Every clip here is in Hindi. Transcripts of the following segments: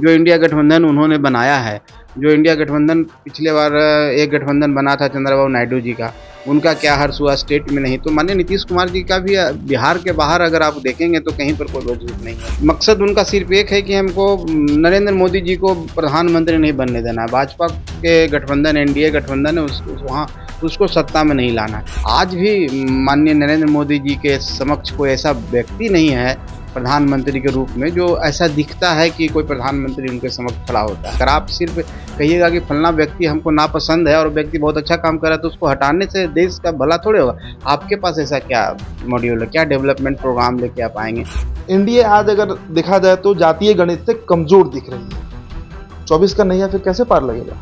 जो इंडिया गठबंधन उन्होंने बनाया है जो इंडिया गठबंधन पिछले बार एक गठबंधन बना था चंद्रबाबू नायडू जी का उनका क्या हर्ष हुआ स्टेट में नहीं तो माननीय नीतीश कुमार जी का भी बिहार के बाहर अगर आप देखेंगे तो कहीं पर कोई वजूद नहीं है मकसद उनका सिर्फ एक है कि हमको नरेंद्र मोदी जी को प्रधानमंत्री नहीं बनने देना है भाजपा के गठबंधन एनडीए गठबंधन है उस, उस वहाँ उसको सत्ता में नहीं लाना आज भी माननीय नरेंद्र मोदी जी के समक्ष कोई ऐसा व्यक्ति नहीं है प्रधानमंत्री के रूप में जो ऐसा दिखता है कि कोई प्रधानमंत्री उनके समक्ष खड़ा होता है अगर आप सिर्फ कहिएगा कि फलना व्यक्ति हमको नापसंद है और व्यक्ति बहुत अच्छा काम कर रहा है तो उसको हटाने से देश का भला थोड़े होगा आपके पास ऐसा क्या मॉड्यूल है क्या डेवलपमेंट प्रोग्राम लेके आप आएंगे इंडिया आज अगर देखा जाए तो जातीय गणित से कमजोर दिख रही है चौबीस का नहीं है फिर कैसे पार लगेगा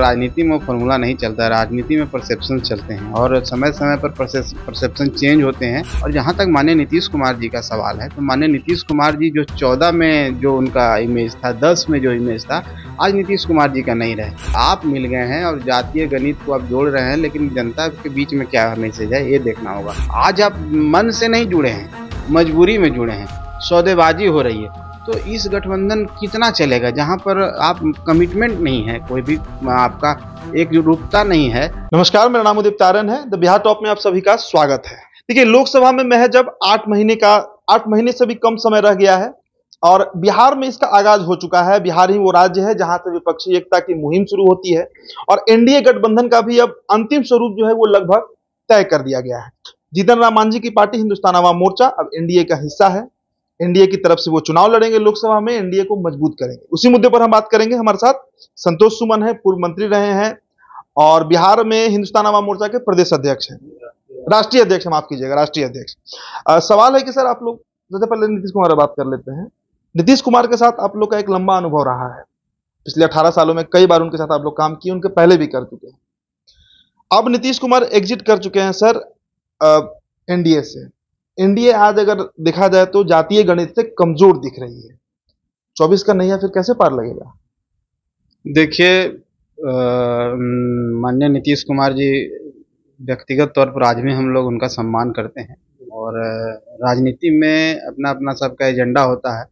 राजनीति में फॉर्मूला नहीं चलता राजनीति में परसेप्शन चलते हैं और समय समय पर परसेप्शन चेंज होते हैं और जहाँ तक मान्य नीतीश कुमार जी का सवाल है तो मान्य नीतीश कुमार जी जो चौदह में जो उनका इमेज था दस में जो इमेज था आज नीतीश कुमार जी का नहीं रहे आप मिल गए हैं और जातीय गणित को आप जोड़ रहे हैं लेकिन जनता के बीच में क्या मैसेज है ये देखना होगा आज आप मन से नहीं जुड़े हैं मजबूरी में जुड़े हैं सौदेबाजी हो रही है तो इस गठबंधन कितना चलेगा जहां पर आप कमिटमेंट नहीं है कोई भी आपका एक रूपता नहीं है नमस्कार मेरा नाम उदीप तारन है द बिहार टॉप में आप सभी का स्वागत है देखिए लोकसभा में मैं जब आठ महीने का आठ महीने से भी कम समय रह गया है और बिहार में इसका आगाज हो चुका है बिहार ही वो राज्य है जहां से विपक्षी एकता की मुहिम शुरू होती है और एनडीए गठबंधन का भी अब अंतिम स्वरूप जो है वो लगभग तय कर दिया गया है जीतन राम मांझी की पार्टी हिंदुस्तान आवाम मोर्चा अब एनडीए का हिस्सा है एनडीए की तरफ से वो चुनाव लड़ेंगे लोकसभा में एनडीए को मजबूत करेंगे उसी मुद्दे पर हम बात करेंगे हमारे साथ संतोष सुमन है पूर्व मंत्री रहे हैं और बिहार में हिंदुस्तान आवाम मोर्चा के प्रदेश अध्यक्ष हैं राष्ट्रीय अध्यक्ष माफ कीजिएगा राष्ट्रीय अध्यक्ष सवाल है कि सर आप लोग सबसे पहले नीतीश कुमार बात कर लेते हैं नीतीश कुमार के साथ आप लोग का एक लंबा अनुभव रहा है पिछले अठारह सालों में कई बार उनके साथ आप लोग काम किए उनके पहले भी कर चुके हैं अब नीतीश कुमार एग्जिट कर चुके हैं सर एनडीए से एनडीए आज अगर देखा जाए तो जातीय गणित से कमजोर दिख रही है चौबीस का नैया फिर कैसे पार लगेगा देखिए माननीय नीतीश कुमार जी व्यक्तिगत तौर पर आज भी हम लोग उनका सम्मान करते हैं और राजनीति में अपना अपना सबका एजेंडा होता है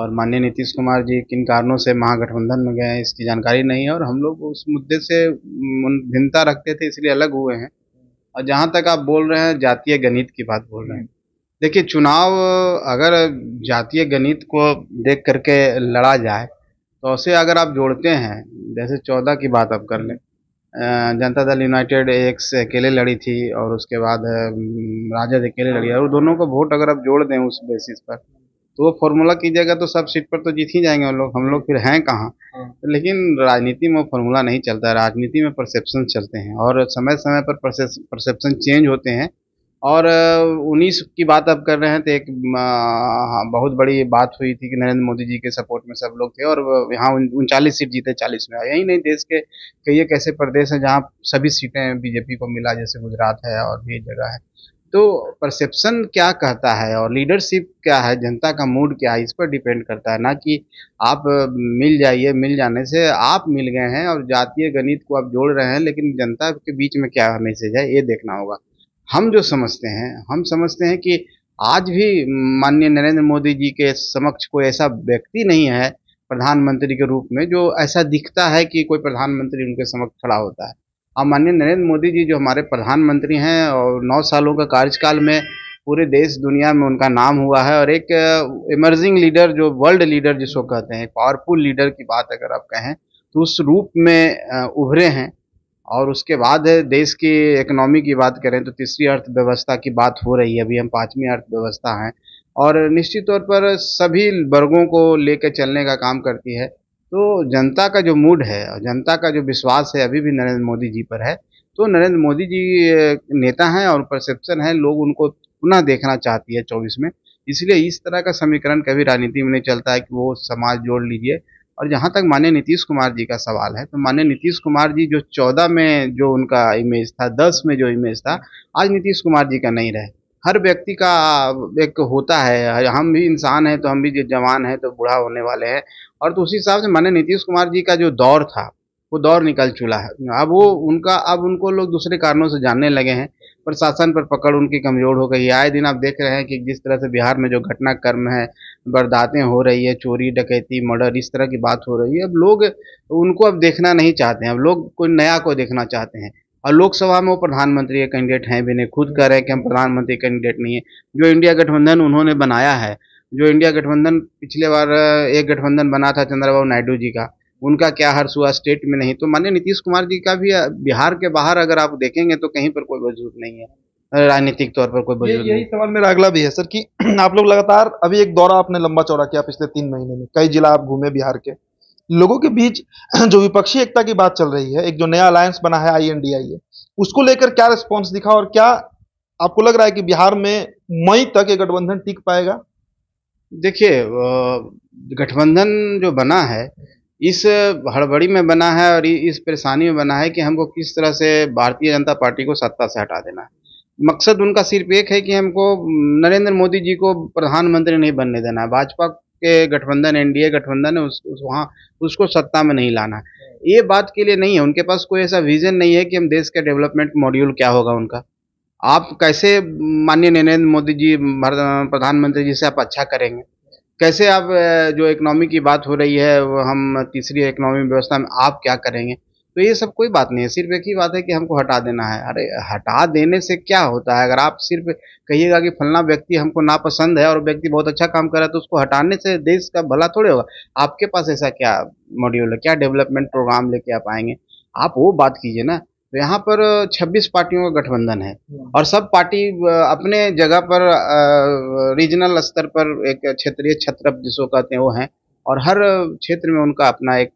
और माननीय नीतीश कुमार जी किन कारणों से महागठबंधन में गए हैं इसकी जानकारी नहीं है और हम लोग उस मुद्दे से भिन्नता रखते थे इसलिए अलग हुए हैं और जहाँ तक आप बोल रहे हैं जातीय गणित की बात बोल रहे हैं देखिए चुनाव अगर जातीय गणित को देख करके लड़ा जाए तो उसे अगर आप जोड़ते हैं जैसे चौदह की बात आप कर लें जनता दल यूनाइटेड एक से अकेले लड़ी थी और उसके बाद राजद अकेले लड़ी और दोनों को वोट अगर आप जोड़ दें उस बेसिस पर तो वो फॉर्मूला कीजिएगा तो सब सीट पर तो जीत ही जाएंगे हम लोग हम लोग फिर हैं कहाँ तो लेकिन राजनीति में फॉर्मूला नहीं चलता राजनीति में परसेप्शन चलते हैं और समय समय पर परसेप्शन चेंज होते हैं और उन्नीस की बात अब कर रहे हैं तो एक हाँ, बहुत बड़ी बात हुई थी कि नरेंद्र मोदी जी के सपोर्ट में सब लोग थे और यहाँ उनचालीस सीट जीते चालीस में यही नहीं देश के कई एक ऐसे प्रदेश हैं जहाँ सभी सीटें बीजेपी को मिला जैसे गुजरात है और भी जगह है तो परसेप्शन क्या कहता है और लीडरशिप क्या है जनता का मूड क्या है इस पर डिपेंड करता है ना कि आप मिल जाइए मिल जाने से आप मिल गए हैं और जातीय गणित को आप जोड़ रहे हैं लेकिन जनता के बीच में क्या मैसेज है ये देखना होगा हम जो समझते हैं हम समझते हैं कि आज भी माननीय नरेंद्र मोदी जी के समक्ष कोई ऐसा व्यक्ति नहीं है प्रधानमंत्री के रूप में जो ऐसा दिखता है कि कोई प्रधानमंत्री उनके समक्ष खड़ा होता है और माननीय नरेंद्र मोदी जी जो हमारे प्रधानमंत्री हैं और नौ सालों का कार्यकाल में पूरे देश दुनिया में उनका नाम हुआ है और एक इमर्जिंग लीडर जो वर्ल्ड लीडर जिसको कहते हैं पावरफुल लीडर की बात अगर आप कहें तो उस रूप में उभरे हैं और उसके बाद देश की इकोनॉमी की बात करें तो तीसरी अर्थव्यवस्था की बात हो रही है अभी हम पाँचवीं अर्थव्यवस्था हैं और निश्चित तौर पर सभी वर्गों को लेकर चलने का काम करती है तो जनता का जो मूड है और जनता का जो विश्वास है अभी भी नरेंद्र मोदी जी पर है तो नरेंद्र मोदी जी नेता हैं और परसेप्शन है लोग उनको पुनः देखना चाहती है चौबीस में इसलिए इस तरह का समीकरण कभी राजनीति में नहीं चलता है कि वो समाज जोड़ लीजिए और जहाँ तक माननीय नीतीश कुमार जी का सवाल है तो माननीय नीतीश कुमार जी जो चौदह में जो उनका इमेज था दस में जो इमेज था आज नीतीश कुमार जी का नहीं रहे हर व्यक्ति का एक होता है हम भी इंसान हैं तो हम भी जवान हैं तो बूढ़ा होने वाले हैं और तो उसी हिसाब से मैंने नीतीश कुमार जी का जो दौर था वो दौर निकल चुका है अब वो उनका अब उनको लोग दूसरे कारणों से जानने लगे हैं प्रशासन पर पकड़ उनकी कमजोर हो गई है आए दिन आप देख रहे हैं कि जिस तरह से बिहार में जो घटनाक्रम है बरदातें हो रही है चोरी डकैती मर्डर इस तरह की बात हो रही है अब लोग उनको अब देखना नहीं चाहते हैं अब लोग कोई नया को देखना चाहते हैं और लोकसभा में वो प्रधानमंत्री के कैंडिडेट हैं भी नहीं खुद कह रहे हैं कि हम प्रधानमंत्री कैंडिडेट नहीं है जो इंडिया गठबंधन उन्होंने बनाया है जो इंडिया गठबंधन पिछले बार एक गठबंधन बना था चंद्रबाबू नायडू जी का उनका क्या हर्ष हुआ स्टेट में नहीं तो माननीय नीतीश कुमार जी का भी बिहार के बाहर अगर आप देखेंगे तो कहीं पर कोई वजूद नहीं है राजनीतिक तौर पर कोई वजूद नहीं सवाल मेरा अगला भी है सर कि आप लोग लगातार अभी एक दौरा आपने लंबा चौड़ा किया पिछले तीन महीने में कई जिला आप घूमे बिहार के लोगों के बीच जो विपक्षी एकता की बात चल रही है एक जो नया अलायंस बना है आई उसको लेकर क्या रिस्पॉन्स दिखा और क्या आपको लग रहा है कि बिहार में मई तक ये गठबंधन टिक पाएगा देखिए गठबंधन जो बना है इस हड़बड़ी में बना है और इस परेशानी में बना है कि हमको किस तरह से भारतीय जनता पार्टी को सत्ता से हटा देना है मकसद उनका सिर्फ एक है कि हमको नरेंद्र मोदी जी को प्रधानमंत्री नहीं बनने देना है भाजपा के गठबंधन एनडीए गठबंधन है उस, उस वहाँ उसको सत्ता में नहीं लाना ये बात के लिए नहीं है उनके पास कोई ऐसा विजन नहीं है कि हम देश का डेवलपमेंट मॉड्यूल क्या होगा उनका आप कैसे माननीय नरेंद्र मोदी जी प्रधानमंत्री जी से आप अच्छा करेंगे कैसे आप जो इकनॉमी की बात हो रही है वो हम तीसरी इकनॉमी व्यवस्था में आप क्या करेंगे तो ये सब कोई बात नहीं है सिर्फ एक ही बात है कि हमको हटा देना है अरे हटा देने से क्या होता है अगर आप सिर्फ कहिएगा कि फलना व्यक्ति हमको नापसंद है और व्यक्ति बहुत अच्छा काम कर रहा है तो उसको हटाने से देश का भला थोड़े होगा आपके पास ऐसा क्या मॉड्यूल है क्या डेवलपमेंट प्रोग्राम लेके आप आएंगे आप वो बात कीजिए ना तो यहाँ पर 26 पार्टियों का गठबंधन है हम्म। और सब पार्टी अपने जगह पर रीजनल स्तर पर एक क्षेत्रीय छत्र जिसको कहते हैं वो हैं और हर क्षेत्र में उनका अपना एक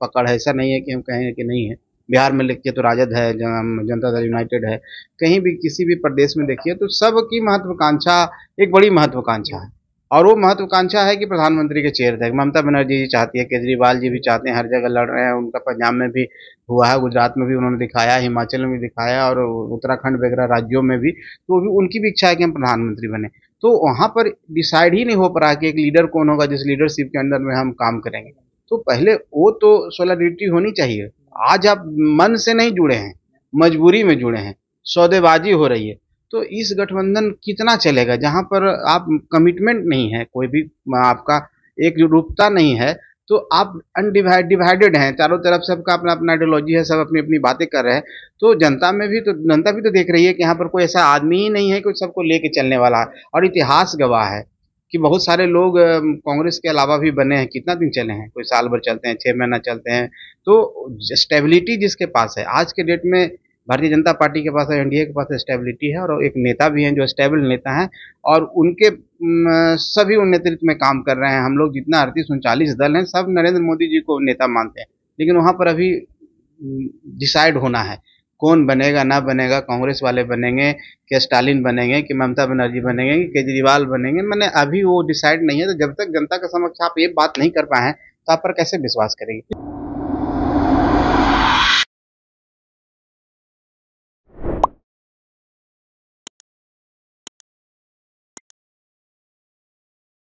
पकड़ है ऐसा नहीं है कि हम कहें कि नहीं है बिहार में लिखिए तो राजद है जनता दल यूनाइटेड है कहीं भी किसी भी प्रदेश में देखिए तो सबकी महत्वाकांक्षा एक बड़ी महत्वाकांक्षा है और वो महत्वाकांक्षा है कि प्रधानमंत्री के चेयर तक ममता बनर्जी जी चाहती है केजरीवाल जी भी चाहते हैं हर जगह लड़ रहे हैं उनका पंजाब में भी हुआ है गुजरात में भी उन्होंने दिखाया हिमाचल में भी दिखाया और उत्तराखंड वगैरह राज्यों में भी तो भी उनकी भी इच्छा है कि हम प्रधानमंत्री बने तो वहाँ पर डिसाइड ही नहीं हो पा रहा कि एक लीडर कौन होगा जिस लीडरशिप के अंदर में हम काम करेंगे तो पहले वो तो सोलिडिटी होनी चाहिए आज आप मन से नहीं जुड़े हैं मजबूरी में जुड़े हैं सौदेबाजी हो रही है तो इस गठबंधन कितना चलेगा जहाँ पर आप कमिटमेंट नहीं है कोई भी आपका एक रूपता नहीं है तो आप अनडिवाइड डिवाइडेड हैं चारों तरफ सबका अपना अपना आइडियोलॉजी है सब अपनी अपनी बातें कर रहे हैं तो जनता में भी तो जनता भी तो देख रही है कि यहाँ पर कोई ऐसा आदमी ही नहीं है कि सबको कर चलने वाला है और इतिहास गवाह है कि बहुत सारे लोग कांग्रेस के अलावा भी बने हैं कितना दिन चले हैं कोई साल भर चलते हैं छः महीना चलते हैं तो स्टेबिलिटी जिसके पास है आज के डेट में भारतीय जनता पार्टी के पास और एनडीए के पास स्टेबिलिटी है और एक नेता भी हैं जो स्टेबल नेता हैं और उनके सभी उन नेतृत्व में काम कर रहे हैं हम लोग जितना अड़तीस उनचालीस दल हैं सब नरेंद्र मोदी जी को नेता मानते हैं लेकिन वहाँ पर अभी डिसाइड होना है कौन बनेगा ना बनेगा कांग्रेस वाले बनेंगे कि स्टालिन बनेंगे कि ममता बनर्जी बनेंगे कि केजरीवाल बनेंगे मैंने अभी वो डिसाइड नहीं है तो जब तक जनता के समक्ष आप ये बात नहीं कर पाए हैं तो आप पर कैसे विश्वास करेंगे